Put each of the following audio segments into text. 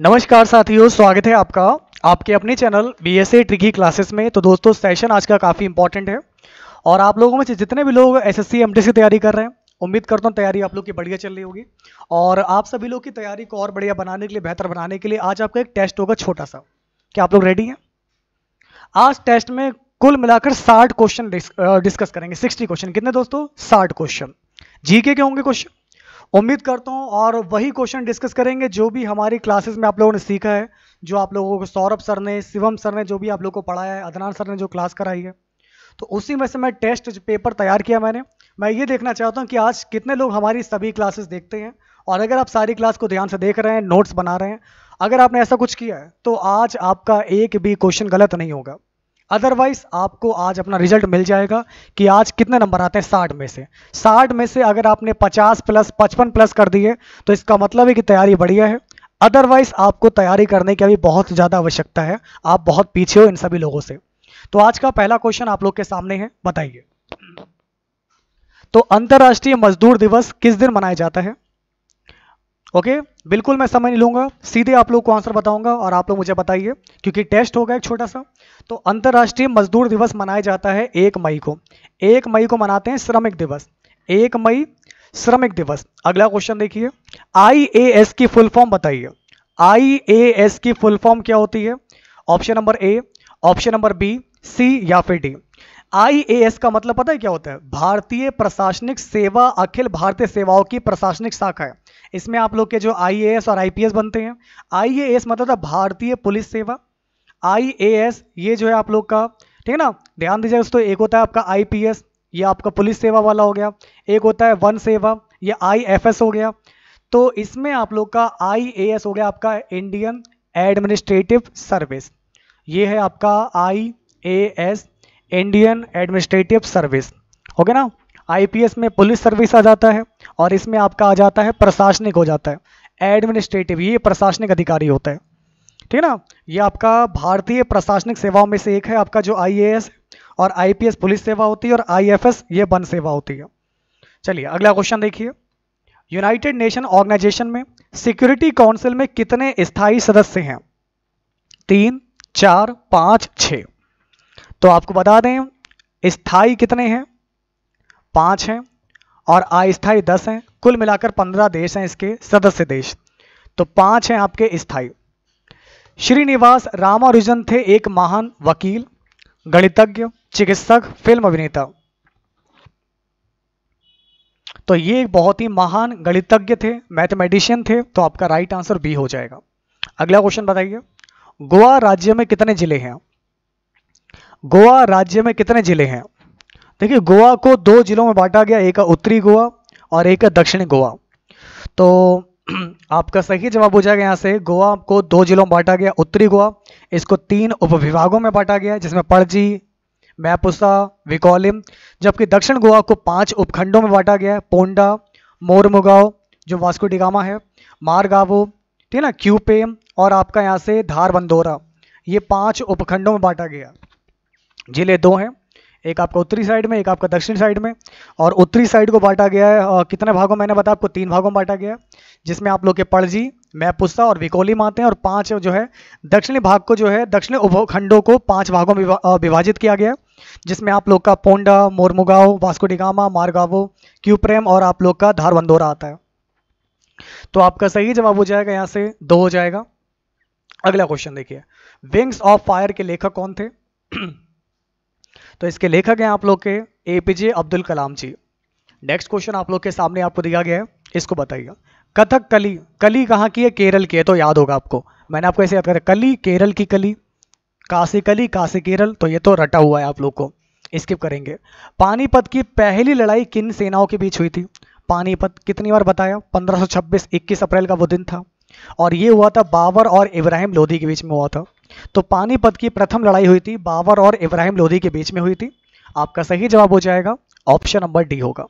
नमस्कार साथियों स्वागत है आपका आपके अपने channel B S A tricky classes में तो दोस्तों सेशन आज का काफ़ी इंपॉर्टेंट है और आप लोगों में से जितने भी लोग एस एस सी तैयारी कर रहे हैं उम्मीद करता हूँ तैयारी आप लोग की बढ़िया चल रही होगी और आप सभी लोग की तैयारी को और बढ़िया बनाने के लिए बेहतर बनाने के लिए आज आपका एक टेस्ट होगा छोटा सा क्या आप लोग रेडी हैं आज टेस्ट में कुल मिलाकर साठ क्वेश्चन डिस्कस करेंगे सिक्सटी क्वेश्चन कितने दोस्तों साठ क्वेश्चन जी के होंगे क्वेश्चन उम्मीद करता हूँ और वही क्वेश्चन डिस्कस करेंगे जो भी हमारी क्लासेस में आप लोगों ने सीखा है जो आप लोगों को सौरभ सर ने शिवम सर ने जो भी आप लोगों को पढ़ाया है अदनान सर ने जो क्लास कराई है तो उसी में से मैं टेस्ट पेपर तैयार किया मैंने मैं ये देखना चाहता हूँ कि आज कितने लोग हमारी सभी क्लासेस देखते हैं और अगर आप सारी क्लास को ध्यान से देख रहे हैं नोट्स बना रहे हैं अगर आपने ऐसा कुछ किया है तो आज आपका एक भी क्वेश्चन गलत नहीं होगा अदरवाइज आपको आज अपना रिजल्ट मिल जाएगा कि आज कितने नंबर आते हैं साठ में से साठ में से अगर आपने पचास प्लस पचपन प्लस कर दिए तो इसका मतलब है कि तैयारी बढ़िया है अदरवाइज आपको तैयारी करने की अभी बहुत ज़्यादा आवश्यकता है आप बहुत पीछे हो इन सभी लोगों से तो आज का पहला क्वेश्चन आप लोग के सामने है बताइए तो अंतर्राष्ट्रीय मजदूर दिवस किस दिन मनाया जाता है ओके बिल्कुल मैं समय नहीं लूंगा सीधे आप लोग को आंसर बताऊंगा और आप लोग मुझे बताइए क्योंकि टेस्ट होगा एक छोटा सा तो अंतर्राष्ट्रीय मजदूर दिवस मनाया जाता है एक मई को एक मई को मनाते हैं श्रमिक दिवस एक मई श्रमिक दिवस अगला क्वेश्चन देखिए एस की फुल फॉर्म बताइए एस की फुल फॉर्म क्या होती है option number A option number B C या फिर डी एस का मतलब पता है क्या होता है भारतीय प्रशासनिक सेवा अखिल भारतीय सेवाओं की प्रशासनिक शाखा है इसमें आप लोग के जो आई और आई बनते हैं आई मतलब भारतीय पुलिस सेवा आई ये जो है आप लोग का ठीक है ना ध्यान दीजिए दोस्तों एक होता है आपका आई ये आपका पुलिस सेवा वाला हो गया एक होता है वन सेवा ये आई हो गया तो इसमें आप लोग का आई हो गया आपका इंडियन एडमिनिस्ट्रेटिव सर्विस ये है आपका आई इंडियन एडमिनिस्ट्रेटिव सर्विस हो गया ना एस में पुलिस सर्विस आ जाता है और इसमें आपका आ जाता है प्रशासनिक हो जाता है एडमिनिस्ट्रेटिव ये प्रशासनिक अधिकारी होता है ठीक है ना ये आपका भारतीय प्रशासनिक सेवाओं में से एक है आपका जो आई और आई पुलिस सेवा होती है और आईएफएस ये वन सेवा होती है चलिए अगला क्वेश्चन देखिए यूनाइटेड नेशन ऑर्गेनाइजेशन में सिक्योरिटी काउंसिल में कितने स्थायी सदस्य हैं तीन चार पाँच छ तो आपको बता दें स्थाई कितने हैं पांच हैं और अस्थाई दस हैं कुल मिलाकर पंद्रह देश हैं इसके सदस्य देश तो पांच हैं आपके स्थाई श्रीनिवास रामानुजन थे एक महान वकील गणितज्ञ चिकित्सक फिल्म अभिनेता तो ये बहुत ही महान गणितज्ञ थे मैथमेटिशियन थे तो आपका राइट आंसर बी हो जाएगा अगला क्वेश्चन बताइए गोवा राज्य में कितने जिले हैं गोवा राज्य में कितने जिले हैं देखिए गोवा को दो जिलों में बांटा गया एक उत्तरी गोवा और एक है दक्षिणी गोवा तो आपका सही जवाब हो जाएगा यहाँ से गोवा को दो जिलों में बांटा गया उत्तरी गोवा इसको तीन उपविभागों में बांटा गया जिसमें पणजी मैपुसा विकोलिम जबकि दक्षिण गोवा को पांच उपखंडों में बांटा गया है पोंडा मोरमुगाव जो वास्को डिगामा है मारगावो ठीक है ना क्यूपे और आपका यहाँ से धार बंदोरा ये पांच उपखंडों में बांटा गया जिले दो हैं एक आपका उत्तरी साइड में एक आपका दक्षिण साइड में और उत्तरी साइड को बांटा गया है और कितने भागों मैंने बताया आपको तीन भागों में बांटा गया है जिसमें आप लोग के पड़जी मैपुस्ता और विकोली मानते हैं और पांच जो है दक्षिणी भाग को जो है दक्षिणी उपखंडों को पांच भागों में विभाजित किया गया जिसमें आप लोग का पोंडा मोरमुगाव वास्कोडिगामा मारगावो क्यूप्रेम और आप लोग का धारवंदोरा आता है तो आपका सही जवाब हो जाएगा यहाँ से दो हो जाएगा अगला क्वेश्चन देखिए विंग्स ऑफ फायर के लेखक कौन थे तो इसके लेखक हैं आप लोग के APJ Abdul Kalam ji next question आप लोग के सामने आपको दिया गया है इसको बताइए कथक कली कली कहाँ की है केरल की है तो याद होगा आपको मैंने आपको ऐसे याद करा कली केरल की कली काशी कली काशी केरल तो ये तो रटा हुआ है आप लोग को स्किप करेंगे पानीपत की पहली लड़ाई किन सेनाओं के बीच हुई थी पानीपत कितनी बार बताया 1526 21 अप्रैल का वो दिन था और ये हुआ था बाबर और इब्राहिम लोधी के बीच में हुआ था तो पानीपत की प्रथम लड़ाई हुई थी बाबर और इब्राहिम लोधी के बीच में हुई थी आपका सही जवाब हो जाएगा ऑप्शन नंबर डी होगा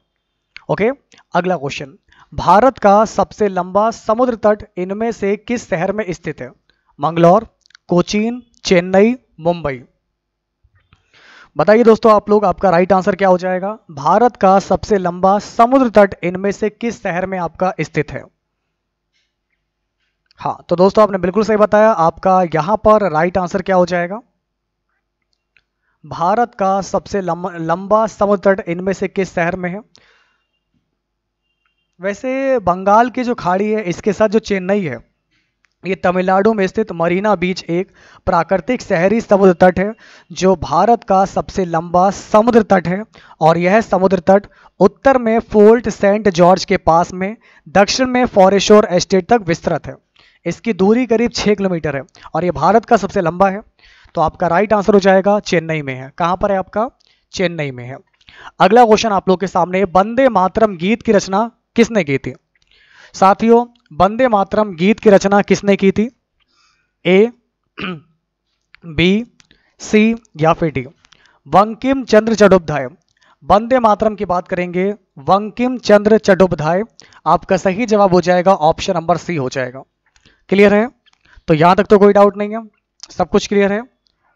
ओके अगला क्वेश्चन भारत का सबसे लंबा समुद्र तट इनमें से किस शहर में स्थित है मंगलौर कोचीन चेन्नई मुंबई बताइए दोस्तों आप लोग आपका राइट आंसर क्या हो जाएगा भारत का सबसे लंबा समुद्र तट इनमें से किस शहर में आपका स्थित है हाँ तो दोस्तों आपने बिल्कुल सही बताया आपका यहाँ पर राइट आंसर क्या हो जाएगा भारत का सबसे लंबा समुद्र तट इनमें से किस शहर में है वैसे बंगाल की जो खाड़ी है इसके साथ जो चेन्नई है ये तमिलनाडु में स्थित मरीना बीच एक प्राकृतिक शहरी समुद्र तट है जो भारत का सबसे लंबा समुद्र तट है और यह समुद्र तट उत्तर में फोर्ट सेंट जॉर्ज के पास में दक्षिण में फॉरेशोर एस्टेट तक विस्तृत है इसकी दूरी करीब छः किलोमीटर है और ये भारत का सबसे लंबा है तो आपका राइट आंसर हो जाएगा चेन्नई में है कहाँ पर है आपका चेन्नई में है अगला क्वेश्चन आप लोग के सामने वंदे मातरम गीत की रचना किसने की थी साथियों वंदे मातरम गीत की रचना किसने की थी ए बी सी या फिर डी वंकिम चंद्र चट्टोपाध्याय वंदे मातरम की बात करेंगे वंकिम चंद्र चट्टोपाध्याय आपका सही जवाब हो जाएगा ऑप्शन नंबर सी हो जाएगा क्लियर है तो यहाँ तक तो कोई डाउट नहीं है सब कुछ क्लियर है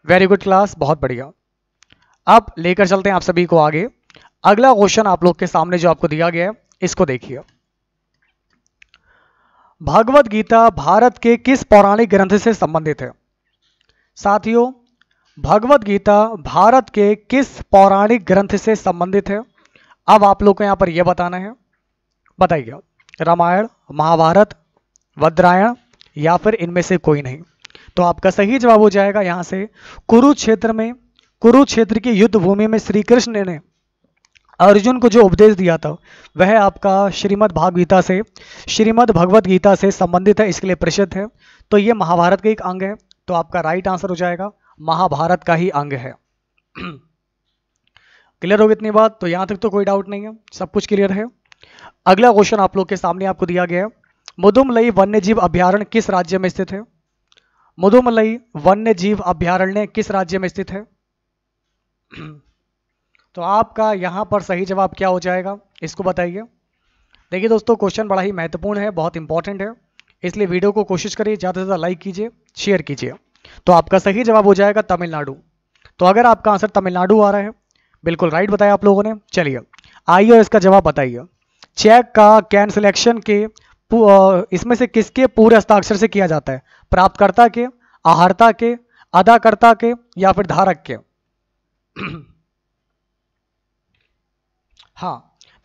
वेरी गुड क्लास बहुत बढ़िया अब लेकर चलते हैं आप सभी को आगे अगला क्वेश्चन आप लोग के सामने जो आपको दिया गया है इसको देखिए भगवत गीता भारत के किस पौराणिक ग्रंथ से संबंधित है साथियों भगवत गीता भारत के किस पौराणिक ग्रंथ से संबंधित है अब आप लोग को यहां पर यह बताना है बताइए रामायण महाभारत वद्रायण या फिर इनमें से कोई नहीं तो आपका सही जवाब हो जाएगा यहां से कुरुक्षेत्र में कुरुक्षेत्र की युद्ध भूमि में श्री कृष्ण ने अर्जुन को जो उपदेश दिया था वह आपका श्रीमद भागवीता से श्रीमद भगवद गीता से संबंधित है इसके लिए प्रसिद्ध है तो यह महाभारत का एक अंग है तो आपका राइट आंसर हो जाएगा महाभारत का ही अंग है क्लियर होगी इतनी बात तो यहाँ तक तो कोई डाउट नहीं है सब कुछ क्लियर है अगला क्वेश्चन आप लोग के सामने आपको दिया गया है मुदुमलई वन्यजीव अभ्यारण्य किस राज्य में स्थित है मुदुमलई वन्यजीव अभ्यारण्य किस राज्य में स्थित है तो आपका यहां पर सही जवाब क्या हो जाएगा इसको बताइए देखिए दोस्तों क्वेश्चन बड़ा ही महत्वपूर्ण है बहुत इंपॉर्टेंट है इसलिए वीडियो को कोशिश करिए ज़्यादा से ज़्यादा लाइक कीजिए शेयर कीजिए तो आपका सही जवाब हो जाएगा तमिलनाडु तो अगर आपका आंसर तमिलनाडु आ रहा है बिल्कुल राइट बताया आप लोगों ने चलिए आइए और इसका जवाब बताइए चेक का कैन सिलेक्शन के इसमें से किसके पूरे हस्ताक्षर से किया जाता है प्राप्तकर्ता के आहारता के अदाकर्ता के या फिर धारक के हाँ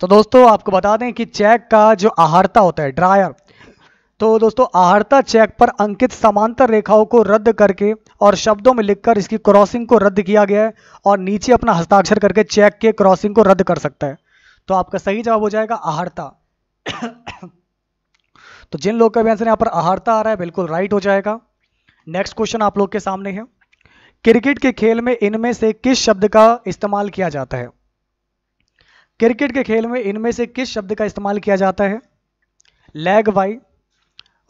तो दोस्तों आपको बता दें कि चेक का जो आहारता होता है ड्रायर तो दोस्तों आहारता चेक पर अंकित समांतर रेखाओं को रद्द करके और शब्दों में लिखकर इसकी क्रॉसिंग को रद्द किया गया है और नीचे अपना हस्ताक्षर करके चेक के क्रॉसिंग को रद्द कर सकता है तो आपका सही जवाब हो जाएगा आहारता तो जिन लोग का भी आंसर यहाँ पर आहारता आ रहा है बिल्कुल राइट हो जाएगा नेक्स्ट क्वेश्चन आप लोग के सामने है क्रिकेट के खेल में इनमें से किस शब्द का इस्तेमाल किया जाता है क्रिकेट के खेल में इनमें से किस शब्द का इस्तेमाल किया जाता है लेग बाई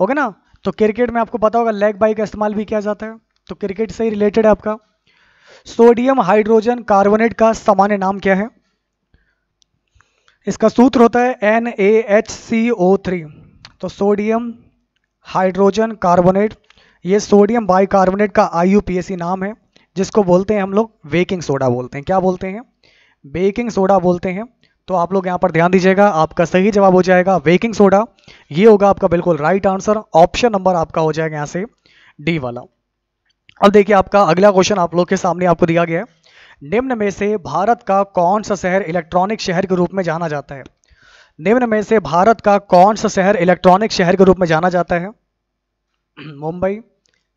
ओके ना तो क्रिकेट में आपको पता होगा लेग बाई का इस्तेमाल भी किया जाता है तो क्रिकेट से ही रिलेटेड है आपका सोडियम हाइड्रोजन कार्बोनेट का सामान्य नाम क्या है इसका सूत्र होता है N A H C O three तो सोडियम हाइड्रोजन कार्बोनेट ये सोडियम बाइकार्बोनेट का आई नाम है जिसको बोलते हैं हम लोग बेकिंग सोडा बोलते हैं क्या बोलते हैं बेकिंग सोडा बोलते हैं तो आप लोग यहाँ पर ध्यान दीजिएगा आपका सही जवाब हो जाएगा बेकिंग सोडा ये होगा आपका बिल्कुल राइट आंसर ऑप्शन नंबर आपका हो जाएगा यहाँ से डी वाला अब देखिए आपका अगला क्वेश्चन आप लोग के सामने आपको दिया गया है निम्न में से भारत का कौन सा शहर इलेक्ट्रॉनिक शहर के रूप में जाना जाता है निम्न में से भारत का कौन सा शहर इलेक्ट्रॉनिक शहर के रूप में जाना जाता है मुंबई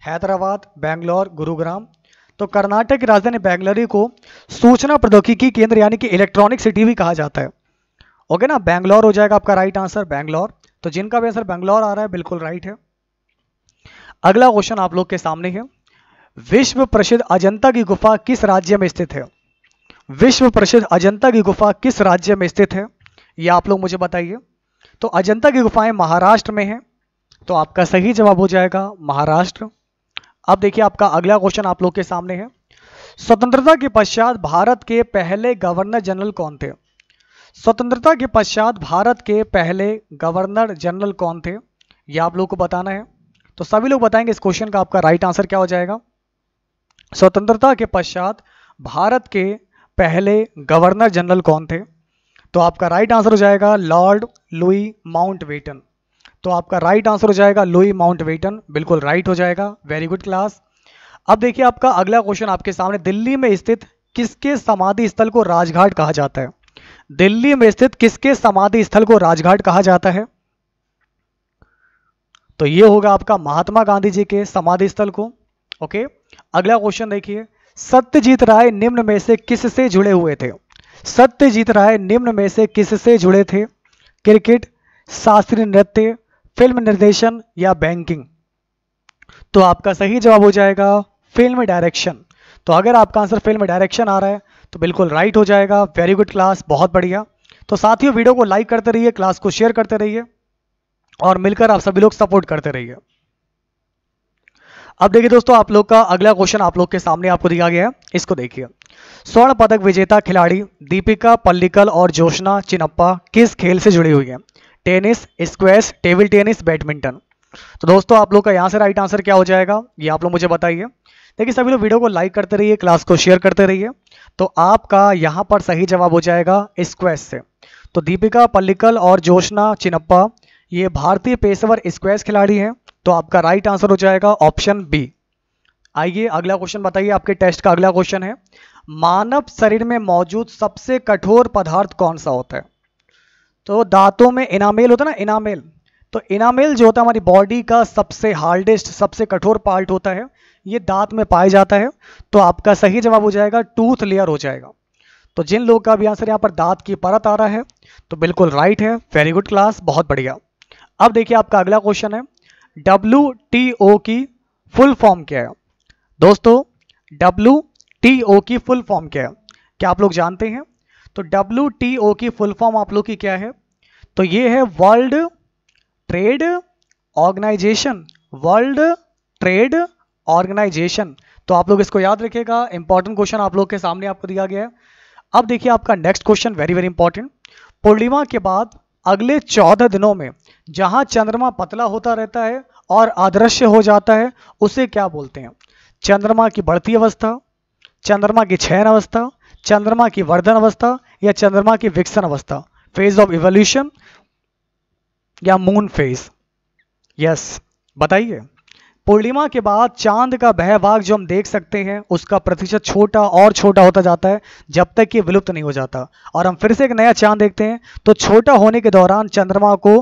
हैदराबाद बेंगलोर गुरुग्राम तो कर्नाटक की राजधानी बेंगलुरु को सूचना प्रौद्योगिकी केंद्र यानी कि इलेक्ट्रॉनिक सिटी भी कहा जाता है ओके ना बैंगलोर हो जाएगा आपका राइट आंसर बैंगलोर तो जिनका भी आंसर बैंगलोर आ रहा है बिल्कुल राइट है अगला क्वेश्चन आप लोग के सामने है विश्व प्रसिद्ध अजंता की गुफा किस राज्य में स्थित है विश्व प्रसिद्ध अजंता की गुफा किस राज्य में स्थित है ये आप लोग मुझे बताइए तो अजंता की गुफाएं महाराष्ट्र में हैं तो आपका सही जवाब हो जाएगा महाराष्ट्र अब देखिए आपका अगला क्वेश्चन आप लोग के सामने है स्वतंत्रता के पश्चात भारत के पहले गवर्नर जनरल कौन थे स्वतंत्रता के पश्चात भारत के पहले गवर्नर जनरल कौन थे यह आप लोग को बताना है तो सभी लोग बताएंगे इस क्वेश्चन का आपका राइट आंसर क्या हो जाएगा स्वतंत्रता के पश्चात भारत के पहले गवर्नर जनरल कौन थे तो आपका राइट आंसर हो जाएगा लॉर्ड लुई माउंट वेटन तो आपका राइट आंसर हो जाएगा लुई माउंट वेटन बिल्कुल राइट हो जाएगा वेरी गुड क्लास अब देखिए आपका अगला क्वेश्चन आपके सामने दिल्ली में स्थित किसके समाधि स्थल को राजघाट कहा जाता है दिल्ली में स्थित किसके समाधि स्थल को राजघाट कहा जाता है तो ये होगा आपका महात्मा गांधी जी के समाधि स्थल को ओके अगला क्वेश्चन देखिए सत्यजीत राय निम्न में से किससे जुड़े हुए थे सत्यजीत राय निम्न में से किससे जुड़े थे क्रिकेट शास्त्रीय नृत्य फिल्म निर्देशन या बैंकिंग तो आपका सही जवाब हो जाएगा फिल्म डायरेक्शन तो अगर आपका आंसर फिल्म डायरेक्शन आ रहा है तो बिल्कुल राइट हो जाएगा वेरी गुड क्लास बहुत बढ़िया तो साथियों वीडियो को लाइक करते रहिए क्लास को शेयर करते रहिए और मिलकर आप सभी लोग सपोर्ट करते रहिए अब देखिए दोस्तों आप लोग का अगला क्वेश्चन आप लोग के सामने आपको दिया गया है इसको देखिए स्वर्ण पदक विजेता खिलाड़ी दीपिका पल्लिकल और जोशना चिनप्पा किस खेल से जुड़ी हुई है tennis squash table tennis badminton तो दोस्तों आप लोग का यहाँ से राइट आंसर क्या हो जाएगा ये आप लोग मुझे बताइए देखिए सभी लोग वीडियो को लाइक करते रहिए क्लास को शेयर करते रहिए तो आपका यहाँ पर सही जवाब हो जाएगा स्क्वेस से तो दीपिका पल्लिकल और जोशना चिनप्पा ये भारतीय पेशेवर स्क्वेस खिलाड़ी हैं तो आपका राइट आंसर हो जाएगा ऑप्शन बी आइए अगला क्वेश्चन बताइए आपके टेस्ट का अगला क्वेश्चन है मानव शरीर में मौजूद सबसे कठोर पदार्थ कौन सा होता है तो दांतों में इनामेल होता है ना इनामेल तो इनामेल जो होता है हमारी बॉडी का सबसे हार्डेस्ट सबसे कठोर पार्ट होता है ये दांत में पाया जाता है तो आपका सही जवाब हो जाएगा टूथ लेयर हो जाएगा तो जिन लोगों का भी आंसर यहाँ पर दांत की परत आ रहा है तो बिल्कुल राइट है वेरी गुड क्लास बहुत बढ़िया अब देखिए आपका अगला क्वेश्चन है डब्ल्यू टी ओ की फुल फॉर्म क्या है दोस्तों डब्ल्यू टी ओ की फुल फॉर्म क्या है क्या आप लोग जानते हैं तो डब्ल्यू टी ओ की फुल फॉर्म आप लोग की क्या है तो ये है world trade organisation world trade organisation तो आप लोग इसको याद रखिएगा इंपॉर्टेंट क्वेश्चन आप लोग के सामने आपको दिया गया है अब देखिए आपका next question very very important पूर्णिमा के बाद अगले चौदह दिनों में जहां चंद्रमा पतला होता रहता है और अदृश्य हो जाता है उसे क्या बोलते हैं चंद्रमा की बढ़ती अवस्था चंद्रमा की छयन अवस्था चंद्रमा की वर्धन अवस्था या चंद्रमा की विकसन अवस्था फेज ऑफ इवोल्यूशन या मून फेज यस बताइए पूर्णिमा के बाद चांद का बह भाग जो हम देख सकते हैं उसका प्रतिशत छोटा और छोटा होता जाता है जब तक कि विलुप्त नहीं हो जाता और हम फिर से एक नया चांद देखते हैं तो छोटा होने के दौरान चंद्रमा को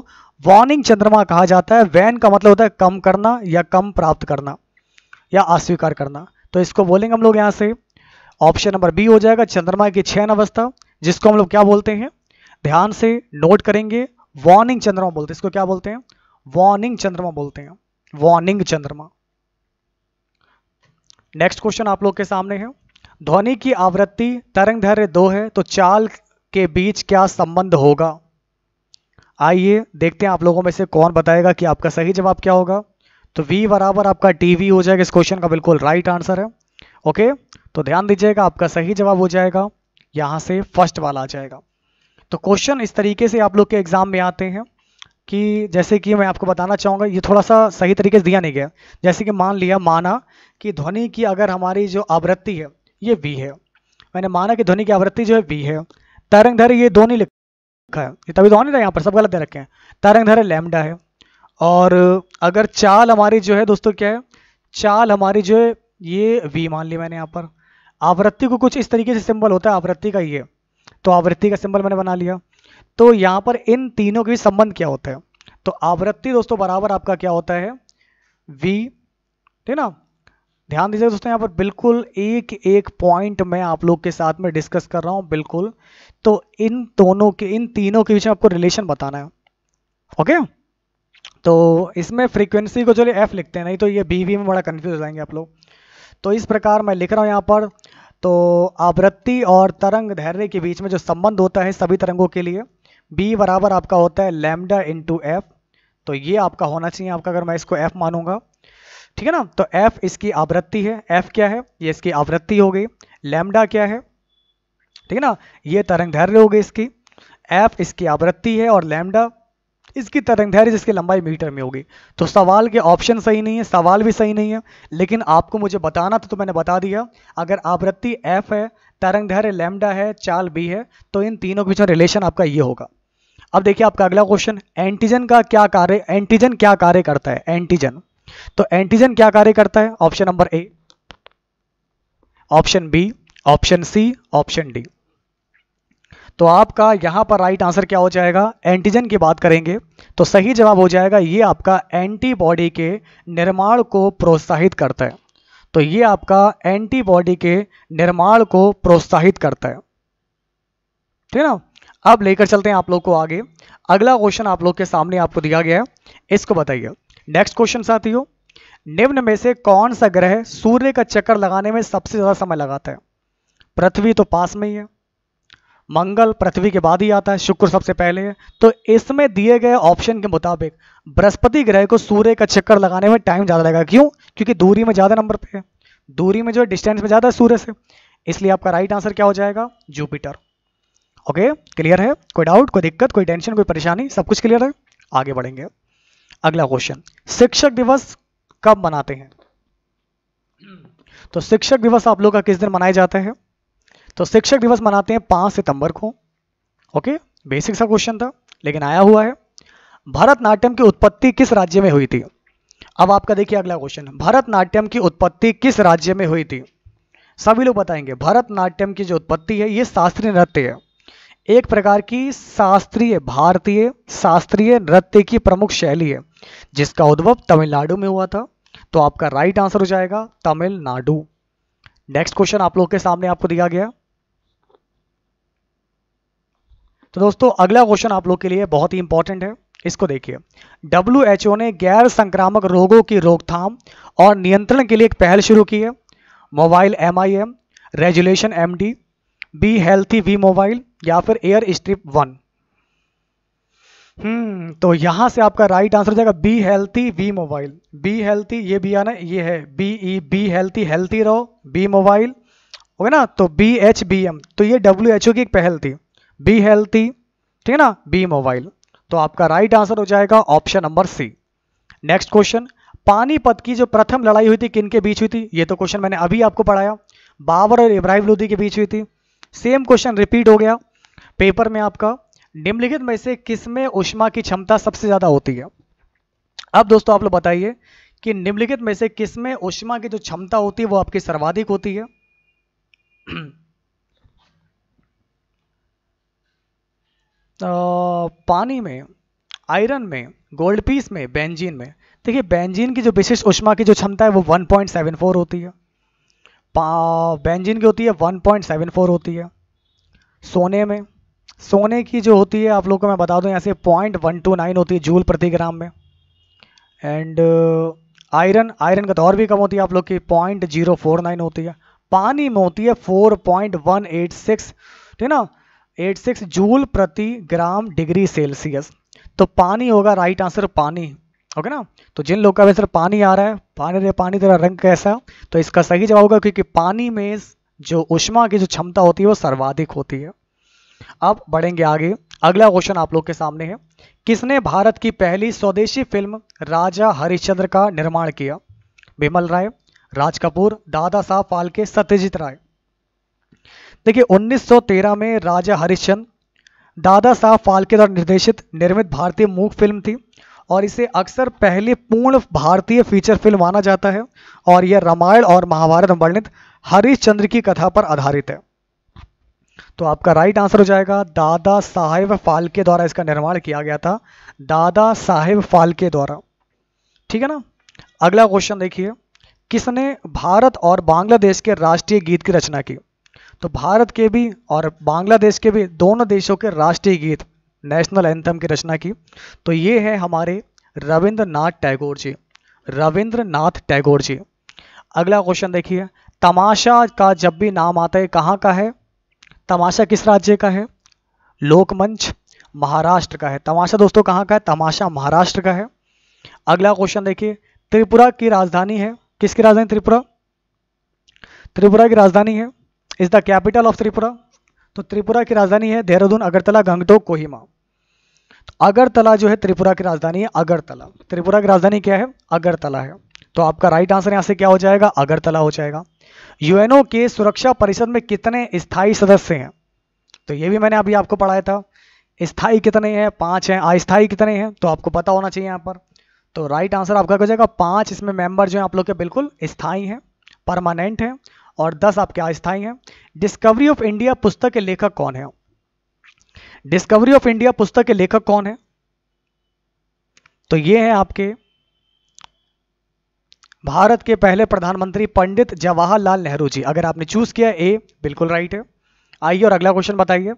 वार्निंग चंद्रमा कहा जाता है वैन का मतलब होता है कम करना या कम प्राप्त करना या अस्वीकार करना तो इसको बोलेंगे हम लोग यहाँ से ऑप्शन नंबर बी हो जाएगा चंद्रमा की छयन अवस्था जिसको हम लोग क्या बोलते हैं ध्यान से नोट करेंगे वार्निंग चंद्रमा बोलते हैं इसको क्या बोलते हैं वार्निंग चंद्रमा बोलते हैं वार्निंग चंद्रमा नेक्स्ट क्वेश्चन आप लोग के सामने है ध्वनि की आवृत्ति तरंग धैर्य दो है तो चाल के बीच क्या संबंध होगा आइए देखते हैं आप लोगों में से कौन बताएगा कि आपका सही जवाब क्या होगा तो V बराबर आपका टी हो जाएगा इस क्वेश्चन का बिल्कुल राइट आंसर है ओके तो ध्यान दीजिएगा आपका सही जवाब हो जाएगा यहाँ से फर्स्ट वाला आ जाएगा तो क्वेश्चन इस तरीके से आप लोग के एग्जाम में आते हैं कि जैसे कि मैं आपको बताना चाहूँगा ये थोड़ा सा सही तरीके से दिया नहीं गया जैसे कि मान लिया माना कि ध्वनि की अगर हमारी जो आवृत्ति है ये वी है मैंने माना कि ध्वनि की आवृत्ति जो है वी है तरंग धर ये दो नहीं लिखा है ये तभी दो नहीं रहा यहाँ पर सब गलत दे रखे हैं तरंग धर लेमडा है और अगर चाल हमारी जो है दोस्तों क्या है चाल हमारी जो है ये वी मान ली मैंने यहाँ पर आवृत्ति को कुछ इस तरीके से सिंबल होता है आवृत्ति का ये तो आवृत्ति का सिंबल मैंने बना लिया तो यहाँ पर इन तीनों के संबंध क्या होता है तो आवृत्ति दोस्तों बराबर आपका क्या होता है वी ठीक ना ध्यान दीजिए दोस्तों यहाँ पर बिल्कुल एक एक पॉइंट मैं आप लोग के साथ में डिस्कस कर रहा हूँ बिल्कुल तो इन दोनों के इन तीनों के बीच में आपको रिलेशन बताना है ओके तो इसमें फ्रीक्वेंसी को चलिए एफ लिखते हैं नहीं तो ये बी वी में बड़ा कन्फ्यूज हो जाएंगे आप लोग तो इस प्रकार मैं लिख रहा हूँ यहाँ पर तो आवृत्ति और तरंग धैर्य के बीच में जो संबंध होता है सभी तरंगों के लिए b बराबर आपका होता है लैमडा इंटू एफ तो ये आपका होना चाहिए आपका अगर मैं इसको f मानूंगा ठीक है ना तो f इसकी आवृत्ति है f क्या है ये इसकी आवृत्ति हो गई लैमडा क्या है ठीक है ना ये तरंग धैर्य हो गई इसकी f इसकी आवृत्ति है और लैमडा इसकी तरंग दैर्य जिसकी लंबाई मीटर में होगी तो सवाल के ऑप्शन सही नहीं है सवाल भी सही नहीं है लेकिन आपको मुझे बताना था तो मैंने बता दिया अगर आवृत्ति एफ है तरंग धैर्य लेमडा है चाल बी है तो इन तीनों के बीच में रिलेशन आपका ये होगा अब देखिए आपका अगला क्वेश्चन एंटीजन का क्या कार्य एंटीजन क्या कार्य करता है एंटीजन तो एंटीजन क्या कार्य करता है option number A option B option C option D तो आपका यहाँ पर राइट आंसर क्या हो जाएगा एंटीजन की बात करेंगे तो सही जवाब हो जाएगा ये आपका एंटीबॉडी के निर्माण को प्रोत्साहित करता है तो ये आपका एंटीबॉडी के निर्माण को प्रोत्साहित करता है ठीक है ना अब लेकर चलते हैं आप लोग को आगे अगला क्वेश्चन आप लोग के सामने आपको दिया गया है इसको बताइए नेक्स्ट क्वेश्चन साथियों निम्न में से कौन सा ग्रह सूर्य का चक्कर लगाने में सबसे ज़्यादा समय लगाता है पृथ्वी तो पास में ही है मंगल पृथ्वी के बाद ही आता है शुक्र सबसे पहले है तो इसमें दिए गए ऑप्शन के मुताबिक बृहस्पति ग्रह को सूर्य का चक्कर लगाने में टाइम ज़्यादा लगेगा क्यों क्योंकि दूरी में ज़्यादा नंबर पे है दूरी में जो है डिस्टेंस में ज़्यादा है सूर्य से इसलिए आपका राइट आंसर क्या हो जाएगा जुपिटर ओके क्लियर है कोई डाउट कोई दिक्कत कोई टेंशन कोई परेशानी सब कुछ क्लियर है आगे बढ़ेंगे अगला क्वेश्चन शिक्षक दिवस कब मनाते हैं तो शिक्षक दिवस आप लोग का किस दिन मनाया जाता है तो शिक्षक दिवस मनाते हैं पांच सितंबर को ओके बेसिक सा क्वेश्चन था लेकिन आया हुआ है भरतनाट्यम की उत्पत्ति किस राज्य में हुई थी अब आपका देखिए अगला क्वेश्चन भरतनाट्यम की उत्पत्ति किस राज्य में हुई थी सभी लोग बताएंगे भरतनाट्यम की जो उत्पत्ति है ये शास्त्रीय नृत्य है एक प्रकार की शास्त्रीय भारतीय शास्त्रीय नृत्य की प्रमुख शैली है जिसका उद्भव तमिलनाडु में हुआ था तो आपका राइट आंसर हो जाएगा तमिलनाडु नेक्स्ट क्वेश्चन आप लोग के सामने आपको दिया गया तो दोस्तों अगला क्वेश्चन आप लोग के लिए बहुत ही इंपॉर्टेंट है इसको देखिए डब्ल्यू ने गैर संक्रामक रोगों की रोकथाम और नियंत्रण के लिए एक पहल शुरू की है mobile M I M resolution M D B healthy be mobile या फिर एयर स्ट्रिप वन हम्म तो यहां से आपका राइट आंसर हो जाएगा be healthy be mobile be healthy ये भी आना ये है B E be healthy healthy रहो बी मोबाइल ओके ना तो बी एच बी एम तो ये डब्ल्यू एच ओ की एक पहल थी बी हेल्थी ठीक है ना बी मोबाइल तो आपका राइट आंसर हो जाएगा option number C next question Panipat की जो प्रथम लड़ाई हुई थी किन के बीच हुई थी ये तो क्वेश्चन मैंने अभी आपको पढ़ाया बाबर और इब्राहिम लोधी के बीच हुई थी सेम क्वेश्चन रिपीट हो गया पेपर में आपका निम्नलिखित में से किसमें उष्मा की क्षमता सबसे ज़्यादा होती है अब दोस्तों आप लोग बताइए कि निम्नलिखित में से किसमें उष्मा की जो क्षमता होती है वो आपकी सर्वाधिक होती है पानी में आयरन में गोल्ड पीस में बेंजीन में देखिए बेंजीन की जो विशिष्ट उष्मा की जो क्षमता है वो 1.74 होती है बेंजीन की होती है 1.74 होती है सोने में सोने की जो होती है आप लोग को मैं बता दूं यहाँ से पॉइंट वन टू नाइन होती है जूल प्रति ग्राम में एंड आयरन आयरन का दौर तो भी कम होती है आप लोग की पॉइंट जीरो फोर नाइन होती है पानी में होती है four point one eight six ठीक है ना 86 जूल प्रति ग्राम डिग्री सेल्सियस तो पानी होगा राइट आंसर पानी ओके ना तो जिन लोग का आंसर पानी आ रहा है पानी रे पानी तेरा रंग कैसा तो इसका सही जवाब होगा क्योंकि पानी में जो उष्मा की जो क्षमता होती है वो सर्वाधिक होती है अब बढ़ेंगे आगे अगला क्वेश्चन आप लोग के सामने है किसने भारत की पहली स्वदेशी फिल्म राजा हरिश्चंद्र का निर्माण किया विमल राय राज कपूर दादा साहब पालके सत्यजीत राय देखिए 1913 में राजा हरिश्चंद दादा साहब फाल्के द्वारा निर्देशित निर्मित भारतीय मूक फिल्म थी और इसे अक्सर पहली पूर्ण भारतीय फीचर फिल्म माना जाता है और यह रामायण और महाभारत में वर्णित हरिश्चंद्र की कथा पर आधारित है तो आपका राइट आंसर हो जाएगा दादा साहेब फाल्के द्वारा इसका निर्माण किया गया था दादा साहेब फाल्के द्वारा ठीक है ना अगला क्वेश्चन देखिए किसने भारत और बांग्लादेश के राष्ट्रीय गीत की रचना की तो भारत के भी और बांग्लादेश के भी दोनों देशों के राष्ट्रीय गीत नेशनल एंथम की रचना की तो ये है हमारे रविंद्रनाथ टैगोर जी रविंद्रनाथ टैगोर जी अगला क्वेश्चन देखिए तमाशा का जब भी नाम आता है कहाँ का है तमाशा किस राज्य का है लोकमंच महाराष्ट्र का है तमाशा दोस्तों कहाँ का है तमाशा महाराष्ट्र का है अगला क्वेश्चन देखिए त्रिपुरा की राजधानी है किसकी राजधानी त्रिपुरा त्रिपुरा की राजधानी है is the capital of Tripura तो त्रिपुरा की राजधानी है देहरादून अगरतला गंगटोक कोहिमा तो अगरतला जो है त्रिपुरा की राजधानी है अगरतला त्रिपुरा की राजधानी क्या है अगरतला है तो आपका राइट आंसर यहां से क्या हो जाएगा अगरतला हो जाएगा यूएनओ के सुरक्षा परिषद में कितने स्थायी सदस्य हैं तो ये भी मैंने अभी आपको पढ़ाया था स्थायी कितने हैं पांच हैं अस्थायी कितने हैं तो आपको पता होना चाहिए यहाँ पर तो राइट आंसर आपका हो जाएगा पांच इसमें मेंबर जो हैं आप लोग के बिल्कुल स्थायी हैं परमानेंट हैं और दस आपके अस्थाई हैं डिस्कवरी ऑफ इंडिया पुस्तक के लेखक कौन है डिस्कवरी ऑफ इंडिया पुस्तक के लेखक कौन है तो ये हैं आपके भारत के पहले प्रधानमंत्री पंडित जवाहरलाल नेहरू जी अगर आपने चूज किया ए बिल्कुल राइट है आइए और अगला क्वेश्चन बताइए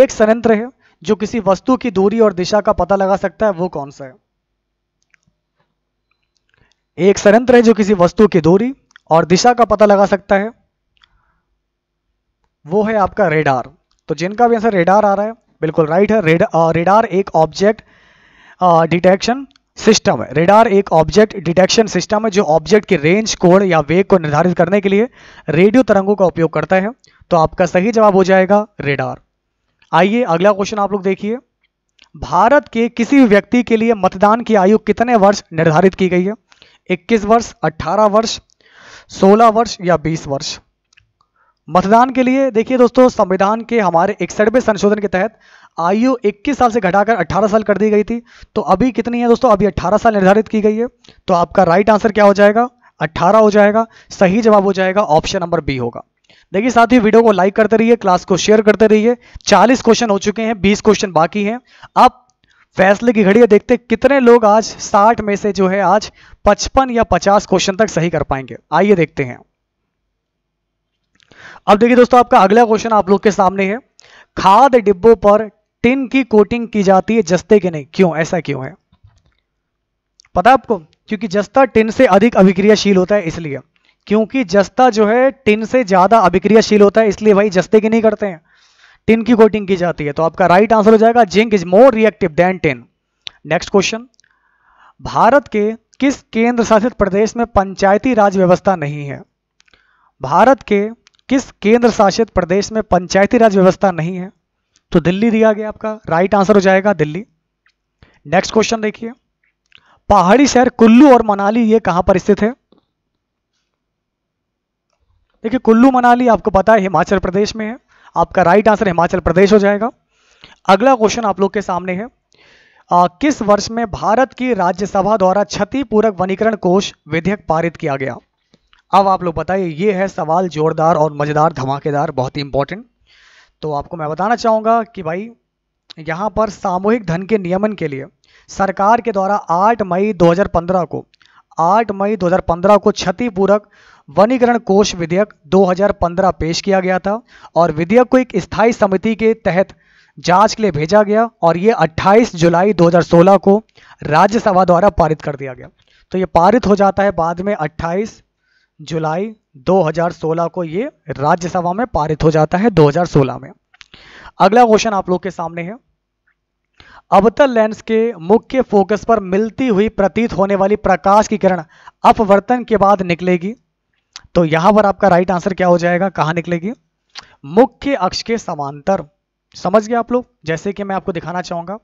एक संयंत्र है जो किसी वस्तु की दूरी और दिशा का पता लगा सकता है वो कौन सा है एक संयंत्र है जो किसी वस्तु की दूरी और दिशा का पता लगा सकता है वो है आपका रेडार तो जिनका भी आंसर रेडार आ रहा है बिल्कुल राइट है रेड रेडार एक ऑब्जेक्ट डिटेक्शन सिस्टम है रेडार एक ऑब्जेक्ट डिटेक्शन सिस्टम है जो ऑब्जेक्ट की रेंज कोड या वेग को निर्धारित करने के लिए रेडियो तरंगों का उपयोग करता है तो आपका सही जवाब हो जाएगा रेडार आइए अगला क्वेश्चन आप लोग देखिए भारत के किसी व्यक्ति के लिए मतदान की आयु कितने वर्ष निर्धारित की गई है 21 वर्ष 18 वर्ष सोलह वर्ष या बीस वर्ष मतदान के लिए देखिए दोस्तों संविधान के हमारे इकसठवें संशोधन के तहत आयु 21 साल से घटाकर 18 साल कर दी गई थी तो अभी कितनी है दोस्तों अभी 18 साल निर्धारित की गई है तो आपका राइट आंसर क्या हो जाएगा 18 हो जाएगा सही जवाब हो जाएगा ऑप्शन नंबर बी होगा देखिए साथ ही वीडियो को लाइक करते रहिए क्लास को शेयर करते रहिए 40 क्वेश्चन हो चुके हैं 20 क्वेश्चन बाकी हैं आप फैसले की घड़ी देखते कितने लोग आज साठ में से जो है आज पचपन या पचास क्वेश्चन तक सही कर पाएंगे आइए देखते हैं अब देखिए दोस्तों आपका अगला क्वेश्चन आप लोग के सामने है खाद डिब्बों पर टिन की कोटिंग की जाती है जस्ते के नहीं क्यों ऐसा क्यों है पता आपको क्योंकि जस्ता टिन से अधिक अभिक्रियाशील होता है इसलिए क्योंकि जस्ता जो है टिन से ज्यादा अभिक्रियाशील होता है इसलिए भाई जस्ते की नहीं करते हैं टिन की कोटिंग की जाती है तो आपका राइट आंसर हो जाएगा zinc is more reactive than tin next question Bharat के किस केंद्र शासित प्रदेश में पंचायती राज व्यवस्था नहीं है भारत के किस केंद्र शासित प्रदेश में पंचायती राज व्यवस्था नहीं है तो दिल्ली दिया गया आपका राइट आंसर हो जाएगा दिल्ली नेक्स्ट क्वेश्चन देखिए पहाड़ी शहर कुल्लू और मनाली ये कहां पर स्थित है देखिए कुल्लू मनाली आपको पता है हिमाचल प्रदेश में है आपका राइट आंसर हिमाचल प्रदेश हो जाएगा अगला क्वेश्चन आप लोग के सामने है आ, किस वर्ष में भारत की राज्यसभा द्वारा क्षतिपूरक वनीकरण कोष विधेयक पारित किया गया अब आप लोग बताइए ये है सवाल जोरदार और मज़ेदार धमाकेदार बहुत ही इंपॉर्टेंट तो आपको मैं बताना चाहूंगा कि भाई यहां पर सामूहिक धन के नियमन के लिए सरकार के द्वारा 8 मई 2015 को 8 मई 2015 को क्षतिपूरक वनीकरण कोष विधेयक 2015 पेश किया गया था और विधेयक को एक स्थायी समिति के तहत जांच के लिए भेजा गया और ये 28 जुलाई 2016 को राज्यसभा द्वारा पारित कर दिया गया तो ये पारित हो जाता है बाद में 28 जुलाई 2016 को ये राज्यसभा में पारित हो जाता है 2016 में अगला क्वेश्चन आप लोग के सामने है अवतल लेंस के मुख्य फोकस पर मिलती हुई प्रतीत होने वाली प्रकाश की किरण अपवर्तन के बाद निकलेगी तो यहां पर आपका राइट आंसर क्या हो जाएगा कहा निकलेगी मुख्य अक्ष के समांतर समझ गए आप लोग जैसे कि मैं आपको दिखाना चाहूंगा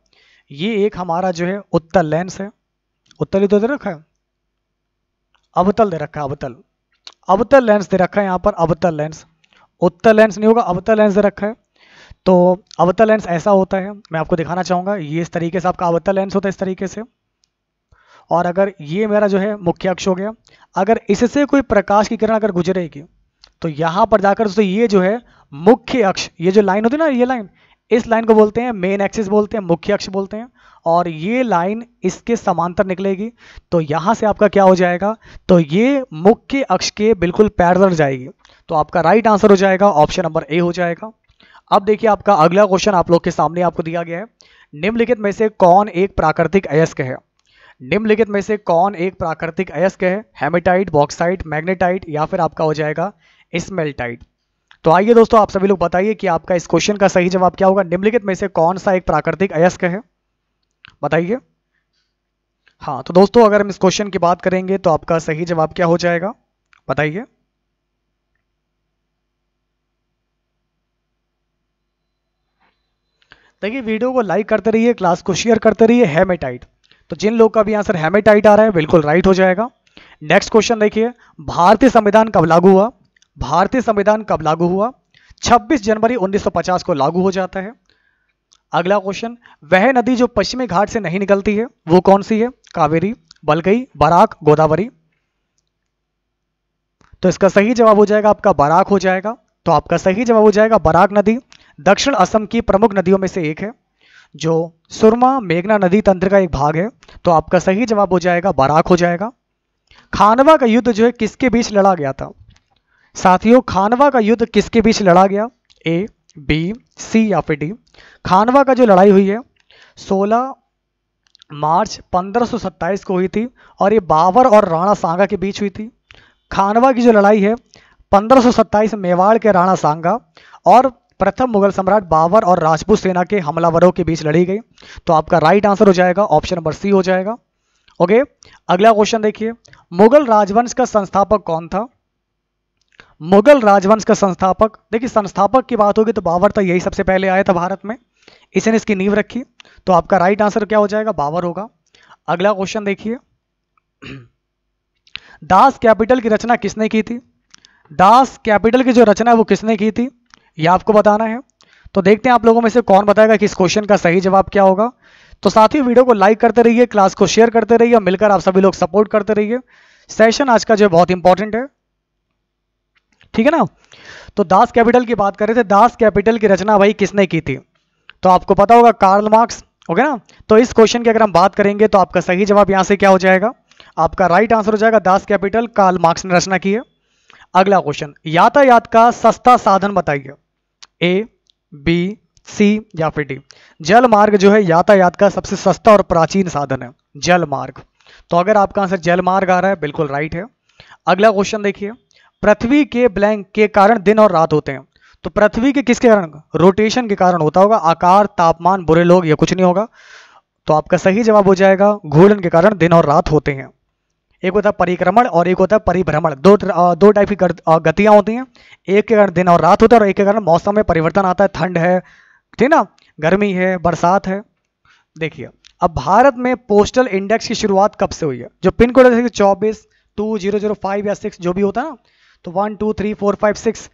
ये एक हमारा जो है उत्तल लेंस है उत्तल तो दे रखा है अवतल दे रखा है अवतल अवतल लेंस दे रखा है यहां पर अवतल लेंस उत्तल लेंस नहीं होगा अवतल लेंस दे रखा है तो अवतल लेंस ऐसा होता है मैं आपको दिखाना चाहूंगा ये इस तरीके से आपका अवतल लेंस होता है इस तरीके से और अगर ये मेरा जो है मुख्य अक्ष हो गया अगर इससे कोई प्रकाश की किरण अगर गुजरेगी तो यहाँ पर जाकर दोस्तों ये जो है मुख्य अक्ष ये जो लाइन होती है ना ये लाइन इस लाइन को बोलते हैं मेन एक्सिस बोलते हैं मुख्य अक्ष बोलते हैं और ये लाइन इसके समांतर निकलेगी तो यहाँ से आपका क्या हो जाएगा तो ये मुख्य अक्ष के बिल्कुल पैरल जाएगी तो आपका राइट आंसर हो जाएगा ऑप्शन नंबर ए हो जाएगा अब देखिए आपका अगला क्वेश्चन आप लोग के सामने आपको दिया गया है निम्नलिखित में से कौन एक प्राकृतिक अयस्क है निम्नलिखित में से कौन एक प्राकृतिक अयस्क है हेमेटाइट बॉक्साइट मैग्नेटाइट या फिर आपका हो जाएगा स्मेल्टाइट तो आइए दोस्तों आप सभी लोग बताइए कि आपका इस क्वेश्चन का सही जवाब क्या होगा निम्नलिखित में से कौन सा एक प्राकृतिक अयस्क है बताइए हाँ तो दोस्तों अगर हम इस क्वेश्चन की बात करेंगे तो आपका सही जवाब क्या हो जाएगा बताइए देखिए वीडियो को लाइक करते रहिए क्लास को शेयर करते रहिए हेमेटाइट तो जिन लोग का भी आंसर हेमेटाइट आ रहा है बिल्कुल राइट हो जाएगा नेक्स्ट क्वेश्चन देखिए भारतीय संविधान कब लागू हुआ भारतीय संविधान कब लागू हुआ 26 जनवरी 1950 को लागू हो जाता है अगला क्वेश्चन वह नदी जो पश्चिमी घाट से नहीं निकलती है वो कौन सी है कावेरी बलगई बराक गोदावरी तो इसका सही जवाब हो जाएगा आपका बराक हो जाएगा तो आपका सही जवाब हो जाएगा बराक नदी दक्षिण असम की प्रमुख नदियों में से एक है जो सुरमा मेघना नदी तंत्र का एक भाग है तो आपका सही जवाब हो जाएगा बराक हो जाएगा खानवा का युद्ध जो है किसके बीच लड़ा गया था साथियों खानवा का युद्ध किसके बीच लड़ा गया ए बी सी या फिर डी खानवा का जो लड़ाई हुई है 16 मार्च 1527 को हुई थी और ये बाबर और राणा सांगा के बीच हुई थी खानवा की जो लड़ाई है 1527 मेवाड़ के राणा सांगा और प्रथम मुगल सम्राट बाबर और राजपूत सेना के हमलावरों के बीच लड़ी गई तो आपका राइट आंसर हो जाएगा ऑप्शन नंबर सी हो जाएगा ओके अगला क्वेश्चन देखिए मुगल राजवंश का संस्थापक कौन था मुगल राजवंश का संस्थापक देखिए संस्थापक की बात होगी तो बाबर तो यही सबसे पहले आया था भारत में इसने इसकी नींव रखी तो आपका राइट आंसर क्या हो जाएगा बाबर होगा अगला क्वेश्चन देखिए दास कैपिटल की रचना किसने की थी दास कैपिटल की जो रचना है वो किसने की थी ये आपको बताना है तो देखते हैं आप लोगों में से कौन बताएगा कि इस क्वेश्चन का सही जवाब क्या होगा तो साथ ही वीडियो को लाइक करते रहिए क्लास को शेयर करते रहिए और मिलकर आप सभी लोग सपोर्ट करते रहिए सेशन आज का जो बहुत इंपॉर्टेंट है ठीक है ना तो दास कैपिटल की बात करें थे दास कैपिटल की रचना भाई किसने की थी तो आपको पता होगा कार्ल मार्क्स ओके ना तो इस क्वेश्चन की अगर हम बात करेंगे तो आपका सही जवाब यहां से क्या हो जाएगा आपका राइट आंसर हो जाएगा दास कैपिटल कार्ल मार्क्स ने रचना की है अगला क्वेश्चन यातायात का सस्ता साधन बताइए ए बी सी या फिर डी जल मार्ग जो है यातायात का सबसे सस्ता और प्राचीन साधन है जल मार्ग तो अगर आपका आंसर जल मार्ग आ रहा है बिल्कुल राइट है अगला क्वेश्चन देखिए पृथ्वी के ब्लैंक के कारण दिन और रात होते हैं तो पृथ्वी के किसके कारण रोटेशन के कारण होता होगा आकार तापमान बुरे लोग या कुछ नहीं होगा तो आपका सही जवाब हो जाएगा घूर्णन के कारण दिन और रात होते हैं एक होता है परिक्रमण और एक होता है परिभ्रमण दो दो टाइप की गतियाँ होती हैं एक के कारण दिन और रात होता है और एक के कारण मौसम में परिवर्तन आता है ठंड है ठीक ना गर्मी है बरसात है देखिए अब भारत में पोस्टल इंडेक्स की शुरुआत कब से हुई है जो पिन कोड है चौबीस टू जीरो जीरो फाइव या सिक्स जो भी होता है ना तो one two three four five six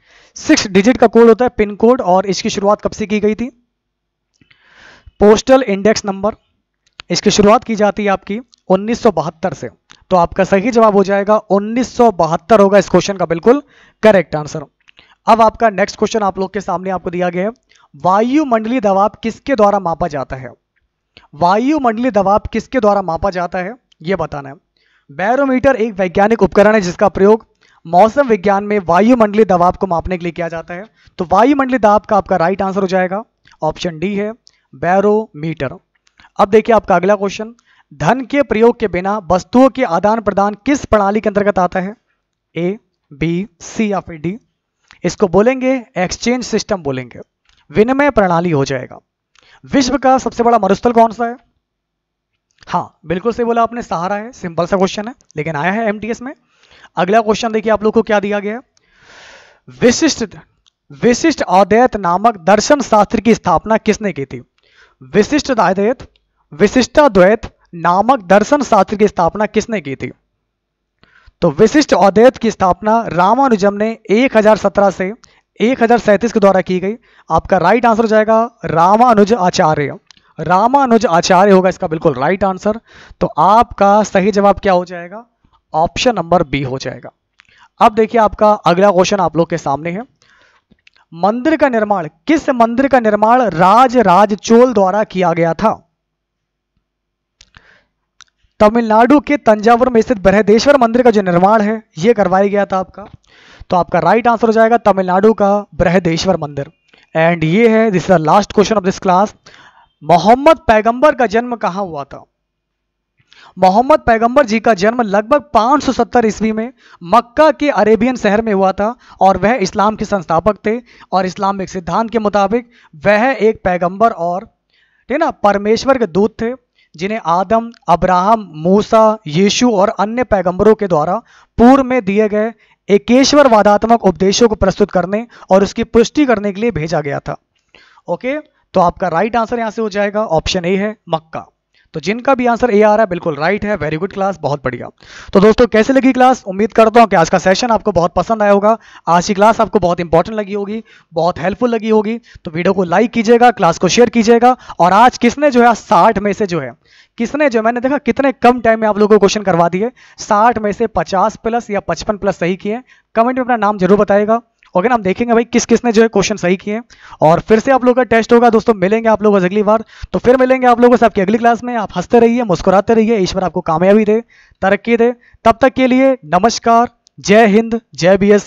six digit का कोड होता है पिन कोड और इसकी शुरुआत कब से की गई थी पोस्टल इंडेक्स नंबर इसकी शुरुआत की जाती है आपकी 1972 से तो आपका सही जवाब हो जाएगा उन्नीस होगा इस क्वेश्चन का बिल्कुल करेक्ट आंसर अब आपका नेक्स्ट क्वेश्चन आप लोग के सामने आपको दिया गया है वायुमंडलीय दबाव किसके द्वारा मापा जाता है वायुमंडलीय दबाव किसके द्वारा मापा जाता है यह बताना है बैरोमीटर एक वैज्ञानिक उपकरण है जिसका प्रयोग मौसम विज्ञान में वायुमंडलीय दबाव को मापने के लिए किया जाता है तो वायुमंडलीय दबाव का आपका राइट आंसर हो जाएगा ऑप्शन डी है बैरोमीटर अब देखिए आपका अगला क्वेश्चन धन के प्रयोग के बिना वस्तुओं के आदान प्रदान किस प्रणाली के अंतर्गत आता है ए बी सी या फिर डी इसको बोलेंगे एक्सचेंज सिस्टम बोलेंगे विनिमय प्रणाली हो जाएगा विश्व का सबसे बड़ा मरुस्थल कौन सा है हाँ बिल्कुल सही बोला आपने सहारा है सिंपल सा क्वेश्चन है लेकिन आया है एमटीएस में अगला क्वेश्चन देखिए आप लोग को क्या दिया गया विशिष्ट विशिष्ट अद्वैत नामक दर्शन शास्त्र की स्थापना किसने की थी विशिष्ट अद्वैत विशिष्टाद्वैत नामक दर्शन शास्त्र की स्थापना किसने की थी तो विशिष्ट अद्वैत की स्थापना रामानुजम ने 1017 से एक के द्वारा की गई आपका राइट आंसर हो जाएगा रामानुज आचार्य रामानुज आचार्य होगा इसका बिल्कुल राइट आंसर तो आपका सही जवाब क्या हो जाएगा ऑप्शन नंबर बी हो जाएगा अब देखिए आपका अगला क्वेश्चन आप लोग के सामने है मंदिर का निर्माण किस मंदिर का निर्माण राज राज चोल द्वारा किया गया था तमिलनाडु के तंजावुर में स्थित बृहदेश्वर मंदिर का जो निर्माण है ये करवाया गया था आपका तो आपका राइट आंसर हो जाएगा तमिलनाडु का बृहदेश्वर मंदिर एंड ये है this the last question of this class Mohammad पैगंबर का जन्म कहाँ हुआ था मोहम्मद पैगंबर जी का जन्म लगभग 570 ईस्वी में मक्का के अरेबियन शहर में हुआ था और वह इस्लाम के संस्थापक थे और इस्लामिक सिद्धांत के मुताबिक वह एक पैगंबर और ठीक ना परमेश्वर के दूत थे जिन्हें आदम अब्राहम मूसा यीशु और अन्य पैगंबरों के द्वारा पूर्व में दिए गए एकेश्वर वादात्मक उपदेशों को प्रस्तुत करने और उसकी पुष्टि करने के लिए भेजा गया था ओके तो आपका राइट आंसर यहां से हो जाएगा ऑप्शन ए है मक्का तो जिनका भी आंसर ए आ रहा है बिल्कुल राइट है वेरी गुड क्लास बहुत बढ़िया तो दोस्तों कैसे लगी क्लास उम्मीद करता हूँ कि आज का सेशन आपको बहुत पसंद आया होगा आज की क्लास आपको बहुत इंपॉर्टेंट लगी होगी बहुत हेल्पफुल लगी होगी तो वीडियो को लाइक कीजिएगा क्लास को शेयर कीजिएगा और आज किसने जो है साठ में से जो है किसने जो मैंने देखा कितने कम टाइम में आप लोगों को क्वेश्चन करवा दिए साठ में से पचास प्लस या पचपन प्लस सही किए कमेंट में अपना नाम जरूर बताएगा ओके ना हम देखेंगे भाई किस किसने जो है क्वेश्चन सही किए और फिर से आप लोग का टेस्ट होगा दोस्तों मिलेंगे आप लोग अगली बार तो फिर मिलेंगे आप लोगों से आपकी अगली क्लास में आप हंसते रहिए मुस्कुराते रहिए ईश्वर आपको कामयाबी दे तरक्की दे तब तक के लिए नमस्कार जय हिंद जय बी